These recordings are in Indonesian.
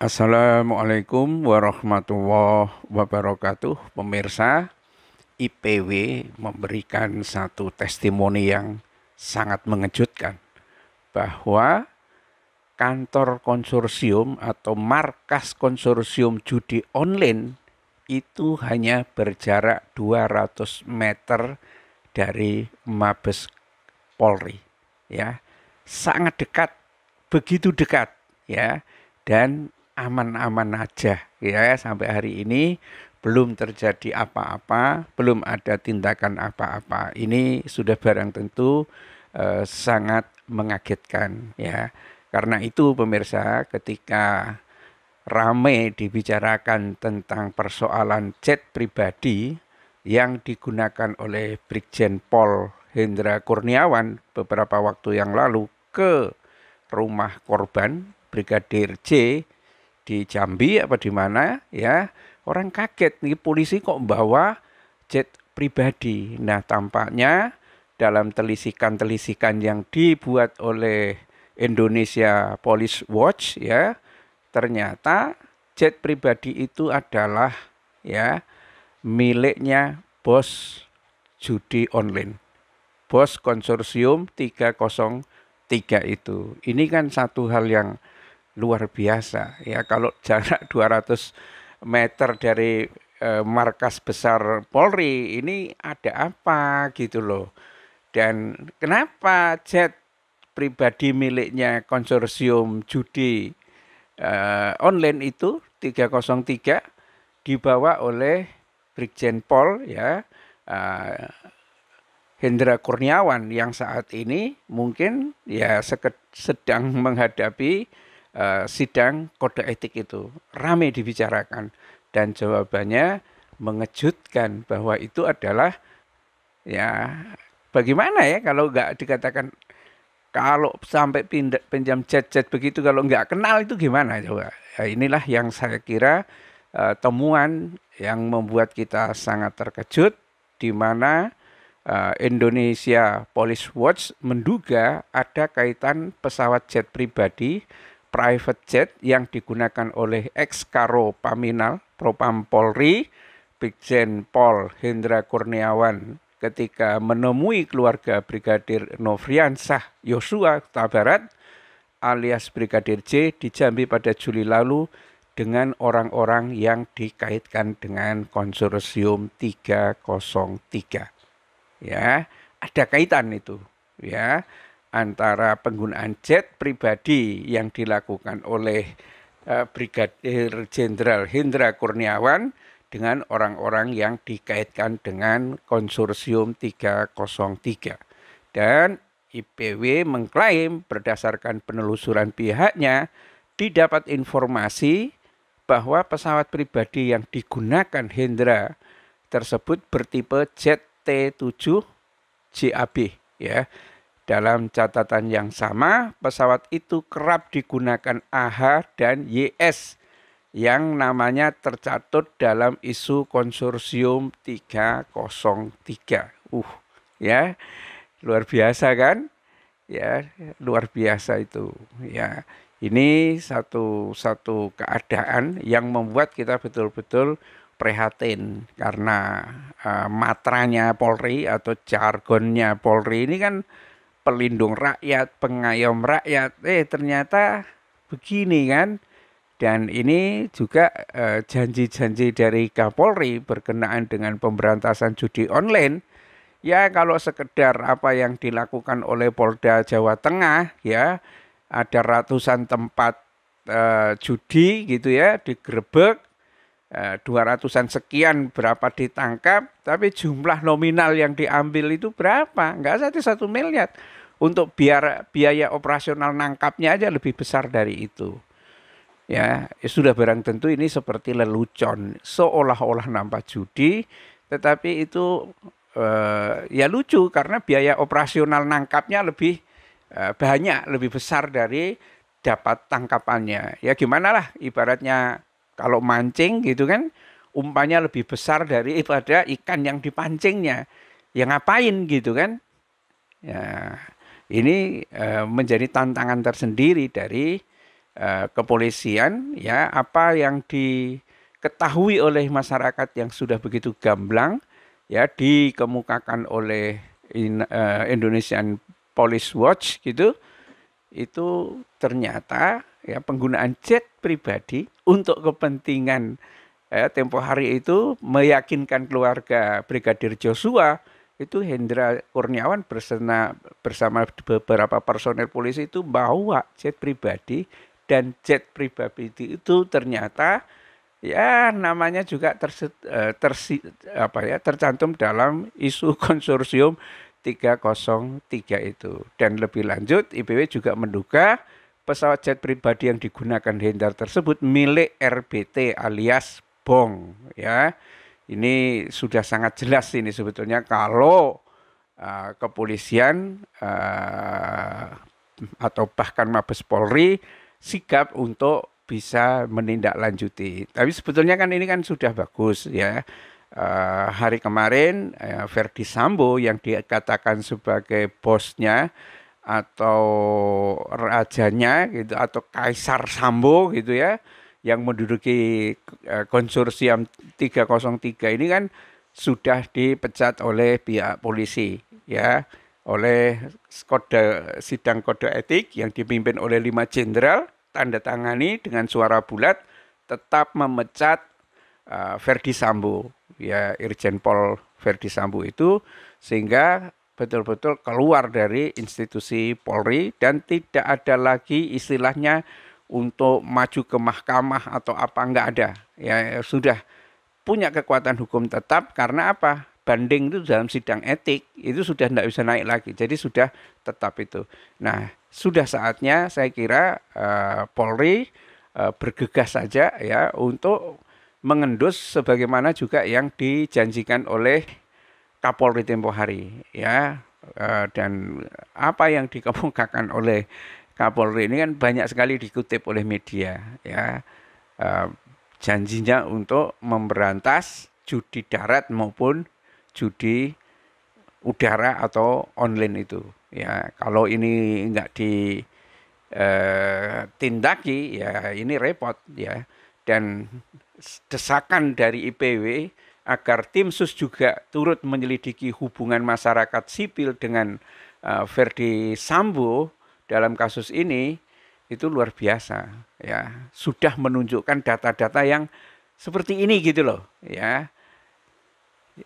Assalamualaikum warahmatullahi wabarakatuh. Pemirsa, IPW memberikan satu testimoni yang sangat mengejutkan bahwa kantor konsorsium atau markas konsorsium judi online itu hanya berjarak 200 meter dari Mabes Polri ya. Sangat dekat, begitu dekat ya. Dan aman-aman aja ya sampai hari ini belum terjadi apa-apa, belum ada tindakan apa-apa. Ini sudah barang tentu eh, sangat mengagetkan ya. Karena itu pemirsa ketika ramai dibicarakan tentang persoalan chat pribadi yang digunakan oleh Brigjen Pol Hendra Kurniawan beberapa waktu yang lalu ke rumah korban Brigadir J di Jambi apa di mana ya orang kaget nih polisi kok bawa jet pribadi. Nah tampaknya dalam telisikan-telisikan yang dibuat oleh Indonesia Police Watch ya ternyata jet pribadi itu adalah ya miliknya bos judi online bos konsorsium 303 itu ini kan satu hal yang luar biasa ya kalau jarak 200 meter dari eh, markas besar Polri ini ada apa gitu loh dan kenapa jet pribadi miliknya konsorsium judi eh, online itu 303 dibawa oleh Brigjen Pol ya eh, Hendra Kurniawan yang saat ini mungkin ya sedang menghadapi Eh, sidang kode etik itu ramai dibicarakan dan jawabannya mengejutkan bahwa itu adalah ya bagaimana ya kalau nggak dikatakan kalau sampai pindah, pinjam jet-jet begitu kalau nggak kenal itu gimana coba ya, inilah yang saya kira uh, temuan yang membuat kita sangat terkejut di mana eh, Indonesia Police Watch menduga ada kaitan pesawat jet pribadi private jet yang digunakan oleh ex Karo Paminal Propam Polri Brigjen Pol Hendra Kurniawan ketika menemui keluarga Brigadir Novriansah Yosua Tabarat, alias Brigadir J di Jambi pada Juli lalu dengan orang-orang yang dikaitkan dengan konsorsium 303. Ya, ada kaitan itu, ya antara penggunaan jet pribadi yang dilakukan oleh eh, Brigadir Jenderal Hendra Kurniawan dengan orang-orang yang dikaitkan dengan konsorsium 303. Dan IPW mengklaim berdasarkan penelusuran pihaknya didapat informasi bahwa pesawat pribadi yang digunakan Hendra tersebut bertipe jet T7 JAB ya dalam catatan yang sama, pesawat itu kerap digunakan AH dan YS yang namanya tercatut dalam isu konsorsium 303. Uh, ya. Luar biasa kan? Ya, luar biasa itu. Ya. Ini satu satu keadaan yang membuat kita betul-betul prihatin karena uh, matranya Polri atau jargonnya Polri ini kan pelindung rakyat, pengayom rakyat. Eh ternyata begini kan. Dan ini juga eh, janji-janji eh, dari Kapolri berkenaan dengan pemberantasan judi online. Ya kalau sekedar apa yang dilakukan oleh Polda Jawa Tengah ya ada ratusan tempat eh, judi gitu ya digerebek Eh, dua ratusan sekian berapa ditangkap, tapi jumlah nominal yang diambil itu berapa? Enggak satu satu miliar. Untuk biar biaya operasional nangkapnya aja lebih besar dari itu. Ya, ya sudah barang tentu ini seperti lelucon, seolah-olah nampak judi, tetapi itu eh, ya lucu karena biaya operasional nangkapnya lebih eh, banyak, lebih besar dari dapat tangkapannya. Ya gimana lah, ibaratnya kalau mancing gitu kan umpannya lebih besar dari daripada eh, ikan yang dipancingnya. Ya ngapain gitu kan? Ya ini e, menjadi tantangan tersendiri dari e, kepolisian ya apa yang diketahui oleh masyarakat yang sudah begitu gamblang ya dikemukakan oleh in, e, Indonesian Police Watch gitu itu ternyata ya penggunaan jet pribadi untuk kepentingan ya, tempo hari itu meyakinkan keluarga Brigadir Joshua itu Hendra Kurniawan bersena, bersama beberapa personel polisi itu bawa jet pribadi dan jet pribadi itu ternyata ya namanya juga tersi, eh, tersi, apa ya tercantum dalam isu konsorsium 303 itu dan lebih lanjut IPW juga menduga pesawat jet pribadi yang digunakan Hendar tersebut milik RBT alias Bong ya. Ini sudah sangat jelas ini sebetulnya kalau uh, kepolisian uh, atau bahkan Mabes Polri sikap untuk bisa menindaklanjuti. Tapi sebetulnya kan ini kan sudah bagus ya. Uh, hari kemarin uh, Verdi Sambo yang dikatakan sebagai bosnya atau rajanya gitu atau kaisar Sambo gitu ya yang menduduki e, konsorsium 303 ini kan sudah dipecat oleh pihak polisi ya oleh kode sidang kode etik yang dipimpin oleh lima jenderal tanda tangani dengan suara bulat tetap memecat uh, Verdi Sambo ya Irjen Pol Verdi Sambo itu sehingga betul-betul keluar dari institusi Polri dan tidak ada lagi istilahnya untuk maju ke mahkamah atau apa enggak ada ya sudah punya kekuatan hukum tetap karena apa banding itu dalam sidang etik itu sudah tidak bisa naik lagi jadi sudah tetap itu nah sudah saatnya saya kira eh, Polri eh, bergegas saja ya untuk mengendus sebagaimana juga yang dijanjikan oleh Kapolri tempo hari ya eh, dan apa yang dikemukakan oleh Kapolri ini kan banyak sekali dikutip oleh media ya eh, janjinya untuk memberantas judi darat maupun judi udara atau online itu ya kalau ini nggak ditindaki eh, ya ini repot ya dan desakan dari IPW agar tim sus juga turut menyelidiki hubungan masyarakat sipil dengan uh, Verdi Sambo dalam kasus ini itu luar biasa ya sudah menunjukkan data-data yang seperti ini gitu loh ya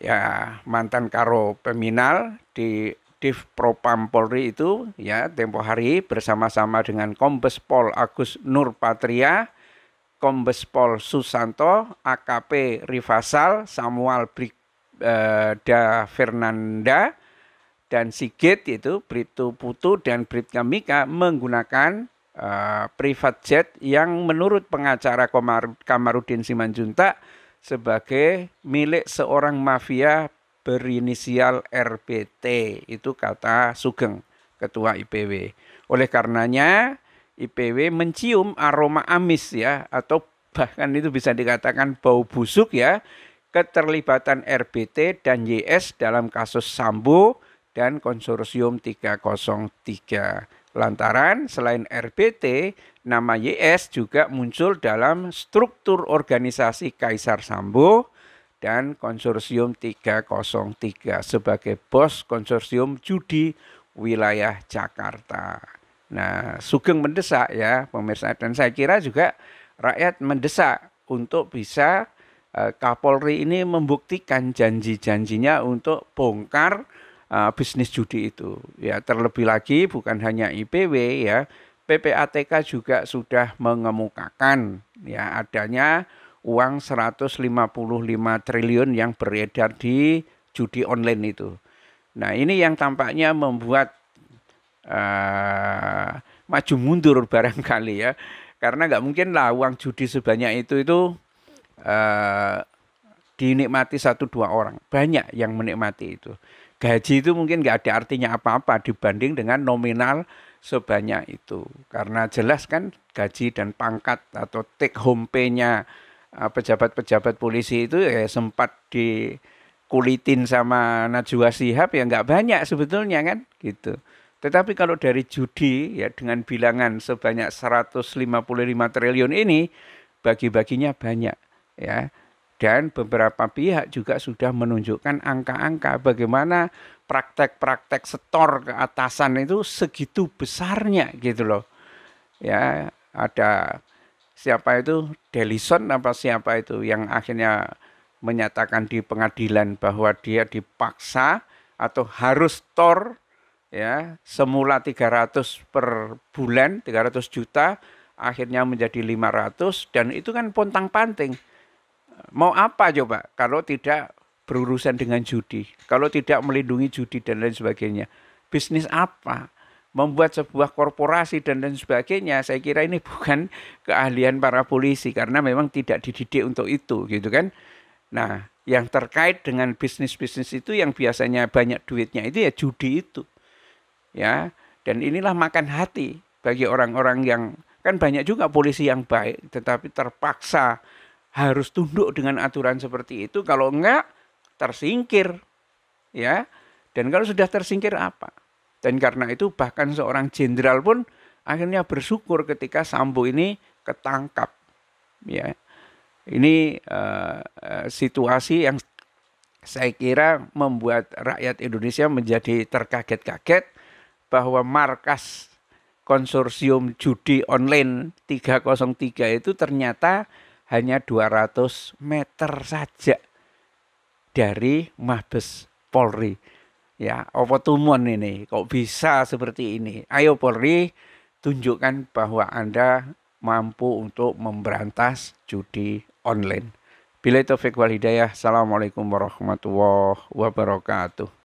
ya mantan karo peminal di Div Propam Polri itu ya tempo hari bersama-sama dengan Kombes Pol Agus Nur Patria Kombes Pol Susanto, AKP Rivasal, Samuel Brigda eh, Fernanda, dan Sigit itu Britu Putu dan Britka Mika menggunakan uh, eh, private jet yang menurut pengacara Komar, Kamarudin Simanjunta sebagai milik seorang mafia berinisial RBT itu kata Sugeng ketua IPW. Oleh karenanya IPW mencium aroma amis ya atau bahkan itu bisa dikatakan bau busuk ya keterlibatan RBT dan YS dalam kasus Sambo dan konsorsium 303. Lantaran selain RBT, nama YS juga muncul dalam struktur organisasi Kaisar Sambo dan konsorsium 303 sebagai bos konsorsium judi wilayah Jakarta. Nah, Sugeng mendesak ya pemirsa dan saya kira juga rakyat mendesak untuk bisa eh, Kapolri ini membuktikan janji-janjinya untuk bongkar eh, bisnis judi itu. Ya, terlebih lagi bukan hanya IPW ya, PPATK juga sudah mengemukakan ya adanya uang 155 triliun yang beredar di judi online itu. Nah, ini yang tampaknya membuat Eh, maju mundur barangkali ya karena nggak mungkin lah uang judi sebanyak itu itu uh, dinikmati satu dua orang banyak yang menikmati itu gaji itu mungkin nggak ada artinya apa-apa dibanding dengan nominal sebanyak itu karena jelas kan gaji dan pangkat atau take home pay-nya eh, pejabat-pejabat polisi itu ya sempat dikulitin sama Najwa Sihab ya nggak banyak sebetulnya kan gitu tetapi kalau dari judi ya dengan bilangan sebanyak 155 triliun ini bagi-baginya banyak ya. Dan beberapa pihak juga sudah menunjukkan angka-angka bagaimana praktek-praktek setor ke atasan itu segitu besarnya gitu loh. Ya, ada siapa itu Delison apa siapa itu yang akhirnya menyatakan di pengadilan bahwa dia dipaksa atau harus tor ya semula 300 per bulan 300 juta akhirnya menjadi 500 dan itu kan pontang panting mau apa coba kalau tidak berurusan dengan judi kalau tidak melindungi judi dan lain sebagainya bisnis apa membuat sebuah korporasi dan lain sebagainya saya kira ini bukan keahlian para polisi karena memang tidak dididik untuk itu gitu kan nah yang terkait dengan bisnis-bisnis itu yang biasanya banyak duitnya itu ya judi itu ya dan inilah makan hati bagi orang-orang yang kan banyak juga polisi yang baik tetapi terpaksa harus tunduk dengan aturan seperti itu kalau enggak tersingkir ya dan kalau sudah tersingkir apa dan karena itu bahkan seorang jenderal pun akhirnya bersyukur ketika Sambo ini ketangkap ya ini uh, situasi yang saya kira membuat rakyat Indonesia menjadi terkaget-kaget bahwa markas konsorsium judi online 303 itu ternyata hanya 200 meter saja dari Mabes Polri. Ya, apa tumon ini? Kok bisa seperti ini? Ayo Polri, tunjukkan bahwa Anda mampu untuk memberantas judi online. Bila itu Hidayah, Assalamualaikum warahmatullahi wabarakatuh.